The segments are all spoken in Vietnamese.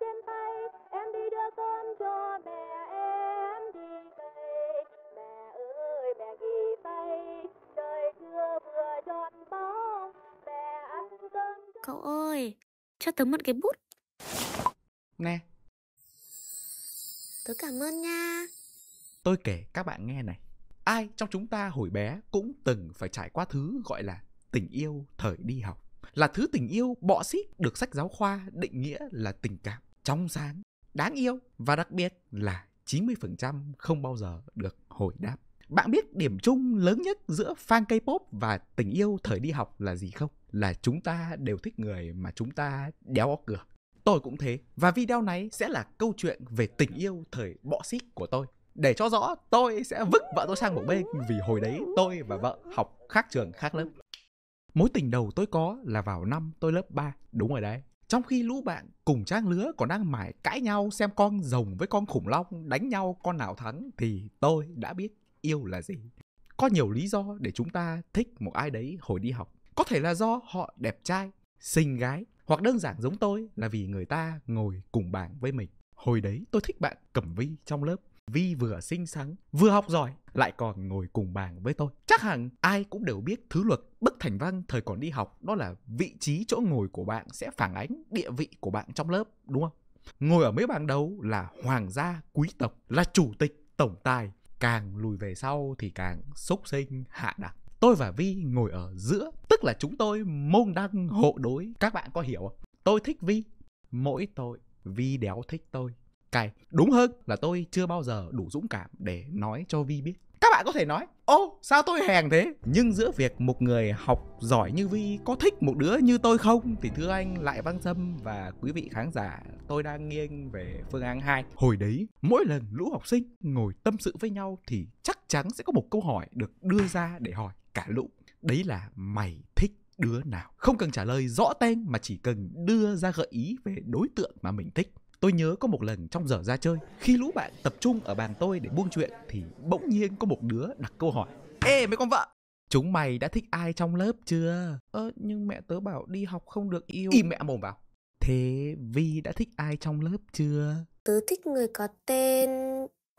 trên tay em đi đưa con cho mẹ em đi về mẹ ơi mẹ ghi tay trời chưa vừa tròn bóng mẹ ăn cơm cậu ơi cho tớ mượn cái bút nè tớ cảm ơn nha tôi kể các bạn nghe này ai trong chúng ta hồi bé cũng từng phải trải qua thứ gọi là tình yêu thời đi học là thứ tình yêu bọ xít được sách giáo khoa định nghĩa là tình cảm trong sáng, đáng yêu và đặc biệt là 90% không bao giờ được hồi đáp. Bạn biết điểm chung lớn nhất giữa fan K-pop và tình yêu thời đi học là gì không? Là chúng ta đều thích người mà chúng ta đéo có cửa. Tôi cũng thế. Và video này sẽ là câu chuyện về tình yêu thời bọ xít của tôi. Để cho rõ, tôi sẽ vứt vợ tôi sang một bên vì hồi đấy tôi và vợ học khác trường, khác lớp. Mối tình đầu tôi có là vào năm tôi lớp 3. Đúng rồi đấy, trong khi lũ bạn cùng trang lứa còn đang mải cãi nhau xem con rồng với con khủng long đánh nhau con nào thắng thì tôi đã biết yêu là gì. Có nhiều lý do để chúng ta thích một ai đấy hồi đi học. Có thể là do họ đẹp trai, xinh gái hoặc đơn giản giống tôi là vì người ta ngồi cùng bảng với mình. Hồi đấy tôi thích bạn Cẩm Vi trong lớp. Vi vừa xinh xắn, vừa học giỏi, lại còn ngồi cùng bàn với tôi. Chắc hẳn ai cũng đều biết thứ luật bất thành văn thời còn đi học đó là vị trí chỗ ngồi của bạn sẽ phản ánh địa vị của bạn trong lớp, đúng không? Ngồi ở mấy bàn đầu là hoàng gia quý tộc, là chủ tịch, tổng tài. Càng lùi về sau thì càng xúc sinh hạ đẳng. Tôi và Vi ngồi ở giữa, tức là chúng tôi môn đăng hộ đối. Các bạn có hiểu không? Tôi thích Vi, mỗi tội Vi đéo thích tôi cay đúng hơn là tôi chưa bao giờ đủ dũng cảm để nói cho vi biết các bạn có thể nói ô sao tôi hèn thế nhưng giữa việc một người học giỏi như vi có thích một đứa như tôi không thì thưa anh lại văn sâm và quý vị khán giả tôi đang nghiêng về phương án 2 hồi đấy mỗi lần lũ học sinh ngồi tâm sự với nhau thì chắc chắn sẽ có một câu hỏi được đưa ra để hỏi cả lũ đấy là mày thích đứa nào không cần trả lời rõ tên mà chỉ cần đưa ra gợi ý về đối tượng mà mình thích Tôi nhớ có một lần trong giờ ra chơi, khi lũ bạn tập trung ở bàn tôi để buông chuyện thì bỗng nhiên có một đứa đặt câu hỏi. Ê mấy con vợ, chúng mày đã thích ai trong lớp chưa? Ơ nhưng mẹ tớ bảo đi học không được yêu. Im mẹ mồm vào. Thế Vi đã thích ai trong lớp chưa? Tớ thích người có tên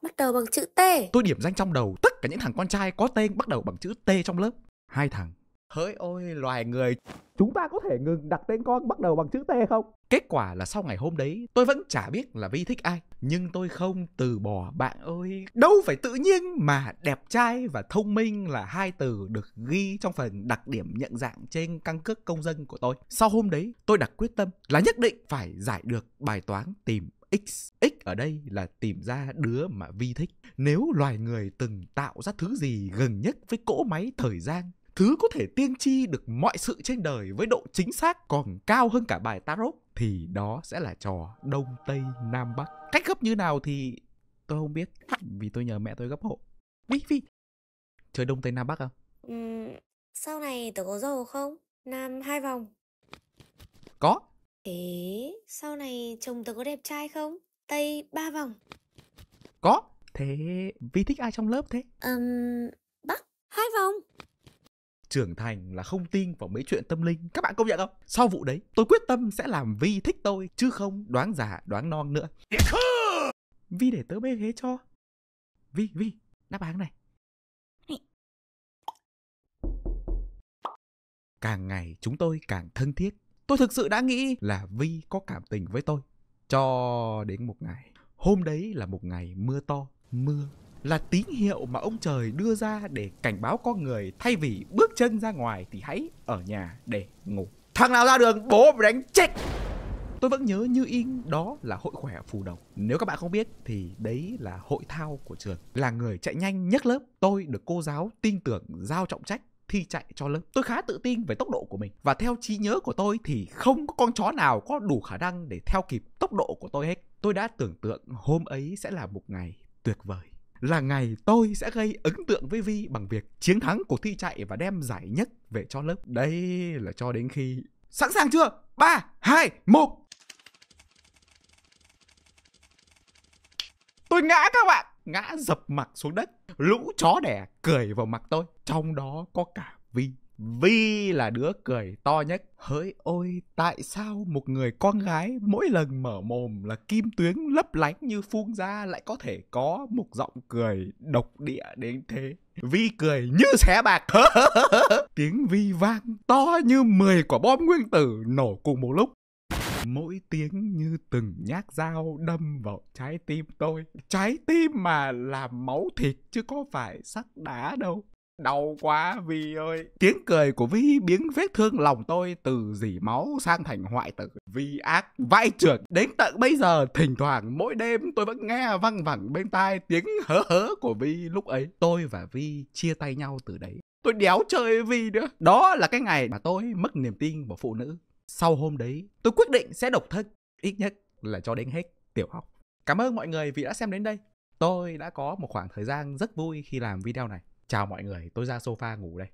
bắt đầu bằng chữ T. Tôi điểm danh trong đầu tất cả những thằng con trai có tên bắt đầu bằng chữ T trong lớp. Hai thằng Hỡi ôi loài người Chúng ta có thể ngừng đặt tên con bắt đầu bằng chữ T không? Kết quả là sau ngày hôm đấy tôi vẫn chả biết là Vi thích ai Nhưng tôi không từ bỏ bạn ơi Đâu phải tự nhiên mà đẹp trai và thông minh là hai từ được ghi trong phần đặc điểm nhận dạng trên căn cước công dân của tôi Sau hôm đấy tôi đặt quyết tâm là nhất định phải giải được bài toán tìm X X ở đây là tìm ra đứa mà Vi thích Nếu loài người từng tạo ra thứ gì gần nhất với cỗ máy thời gian thứ có thể tiên tri được mọi sự trên đời với độ chính xác còn cao hơn cả bài tarot thì đó sẽ là trò đông tây nam bắc cách gấp như nào thì tôi không biết vì tôi nhờ mẹ tôi gấp hộ Vy Vy chơi đông tây nam bắc không à? ừ, sau này tớ có giàu không nam hai vòng có thế sau này chồng tớ có đẹp trai không tây ba vòng có thế vi thích ai trong lớp thế um, trưởng thành là không tin vào mấy chuyện tâm linh các bạn công nhận không sau vụ đấy tôi quyết tâm sẽ làm vi thích tôi chứ không đoán giả đoán non nữa vi để tớ bê ghế cho vi vi đáp án này càng ngày chúng tôi càng thân thiết tôi thực sự đã nghĩ là vi có cảm tình với tôi cho đến một ngày hôm đấy là một ngày mưa to mưa là tín hiệu mà ông trời đưa ra để cảnh báo con người thay vì bước chân ra ngoài thì hãy ở nhà để ngủ. Thằng nào ra đường bố mày đánh chết. Tôi vẫn nhớ như in đó là hội khỏe phù đồng. Nếu các bạn không biết thì đấy là hội thao của trường. Là người chạy nhanh nhất lớp. Tôi được cô giáo tin tưởng giao trọng trách thi chạy cho lớp. Tôi khá tự tin về tốc độ của mình và theo trí nhớ của tôi thì không có con chó nào có đủ khả năng để theo kịp tốc độ của tôi hết. Tôi đã tưởng tượng hôm ấy sẽ là một ngày tuyệt vời là ngày tôi sẽ gây ấn tượng với Vi bằng việc chiến thắng cuộc thi chạy và đem giải nhất về cho lớp. Đây là cho đến khi... Sẵn sàng chưa? 3, 2, 1 Tôi ngã các bạn! Ngã dập mặt xuống đất. Lũ chó đẻ cười vào mặt tôi. Trong đó có cả Vi. Vi là đứa cười to nhất. Hỡi ôi, tại sao một người con gái mỗi lần mở mồm là kim tuyến lấp lánh như phun ra lại có thể có một giọng cười độc địa đến thế? Vi cười như xé bạc. Tiếng Vi vang to như 10 quả bom nguyên tử nổ cùng một lúc. Mỗi tiếng như từng nhát dao đâm vào trái tim tôi. Trái tim mà làm máu thịt chứ có phải sắt đá đâu. Đau quá Vi ơi Tiếng cười của Vi biến vết thương lòng tôi Từ dỉ máu sang thành hoại tử Vi ác vãi trượt Đến tận bây giờ thỉnh thoảng mỗi đêm Tôi vẫn nghe văng vẳng bên tai Tiếng hớ hớ của Vi lúc ấy Tôi và Vi chia tay nhau từ đấy Tôi đéo chơi Vi nữa Đó là cái ngày mà tôi mất niềm tin vào phụ nữ Sau hôm đấy tôi quyết định sẽ độc thân Ít nhất là cho đến hết tiểu học Cảm ơn mọi người vì đã xem đến đây Tôi đã có một khoảng thời gian rất vui khi làm video này chào mọi người tôi ra sofa ngủ đây